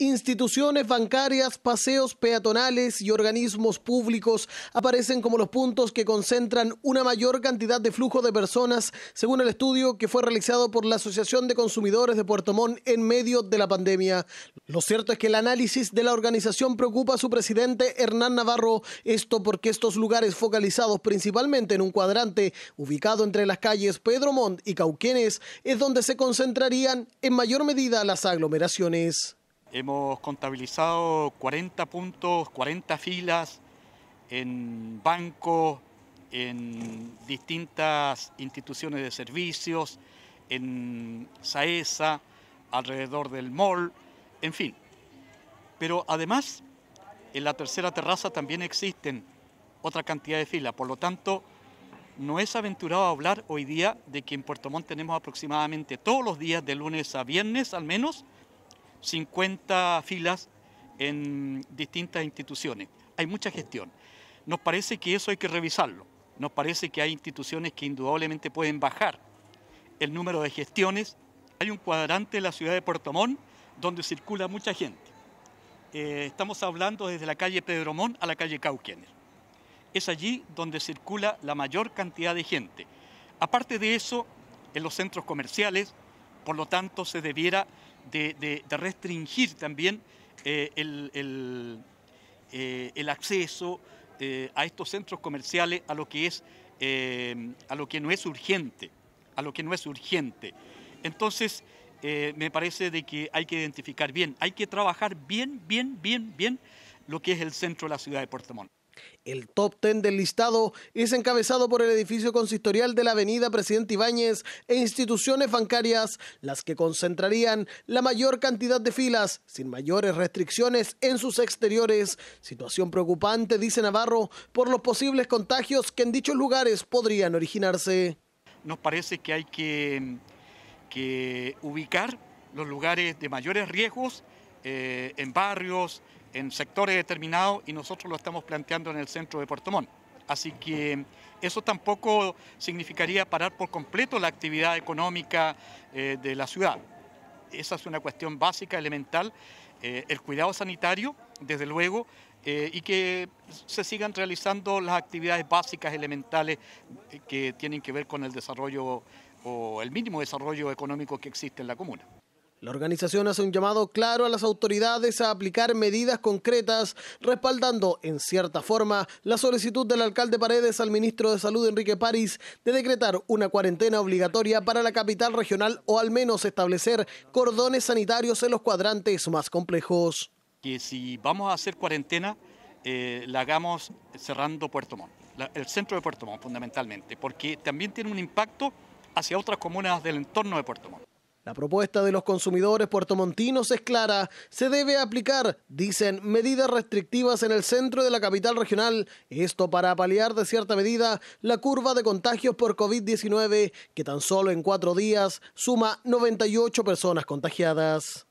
Instituciones bancarias, paseos peatonales y organismos públicos aparecen como los puntos que concentran una mayor cantidad de flujo de personas, según el estudio que fue realizado por la Asociación de Consumidores de Puerto Montt en medio de la pandemia. Lo cierto es que el análisis de la organización preocupa a su presidente Hernán Navarro, esto porque estos lugares focalizados principalmente en un cuadrante ubicado entre las calles Pedro Montt y Cauquenes es donde se concentrarían en mayor medida las aglomeraciones. Hemos contabilizado 40 puntos, 40 filas en bancos, en distintas instituciones de servicios, en Saesa, alrededor del mall, en fin. Pero además, en la tercera terraza también existen otra cantidad de filas, por lo tanto, no es aventurado hablar hoy día de que en Puerto Montt tenemos aproximadamente todos los días, de lunes a viernes al menos, 50 filas en distintas instituciones. Hay mucha gestión. Nos parece que eso hay que revisarlo. Nos parece que hay instituciones que indudablemente pueden bajar el número de gestiones. Hay un cuadrante en la ciudad de Puerto Montt donde circula mucha gente. Eh, estamos hablando desde la calle Pedro Montt a la calle Cauquenes. Es allí donde circula la mayor cantidad de gente. Aparte de eso, en los centros comerciales, por lo tanto, se debiera de, restringir también eh, eh, el, acceso eh, a estos centros comerciales a lo que es a lo que no es urgente a lo que no es urgente entonces me parece de que hay que identificar bien hay que trabajar bien bien bien bien lo que es el centro de la ciudad de Puerto el top 10 del listado es encabezado por el edificio consistorial de la Avenida Presidente Ibáñez e instituciones bancarias, las que concentrarían la mayor cantidad de filas, sin mayores restricciones en sus exteriores. Situación preocupante, dice Navarro, por los posibles contagios que en dichos lugares podrían originarse. Nos parece que hay que, ubicar los lugares de mayores riesgos eh, en barrios, en sectores determinados y nosotros lo estamos planteando en el centro de Puerto Montt. Así que eso tampoco significaría parar por completo la actividad económica eh, de la ciudad. Esa es una cuestión básica, elemental, eh, el cuidado sanitario, desde luego, eh, y que se sigan realizando las actividades básicas, elementales, que tienen que ver con el desarrollo o el mínimo desarrollo económico que existe en la comuna. La organización hace un llamado claro a las autoridades a aplicar medidas concretas, respaldando en cierta forma la solicitud del alcalde Paredes al ministro de Salud Enrique París de decretar una cuarentena obligatoria para la capital regional o al menos establecer cordones sanitarios en los cuadrantes más complejos. Que si vamos a hacer cuarentena, eh, la hagamos cerrando Puerto Montt, el centro de Puerto Montt fundamentalmente, porque también tiene un impacto hacia otras comunas del entorno de Puerto Montt. La propuesta de los consumidores puertomontinos es clara. Se debe aplicar, dicen, medidas restrictivas en el centro de la capital regional. Esto para paliar de cierta medida la curva de contagios por COVID-19, que tan solo en cuatro días suma 98 personas contagiadas.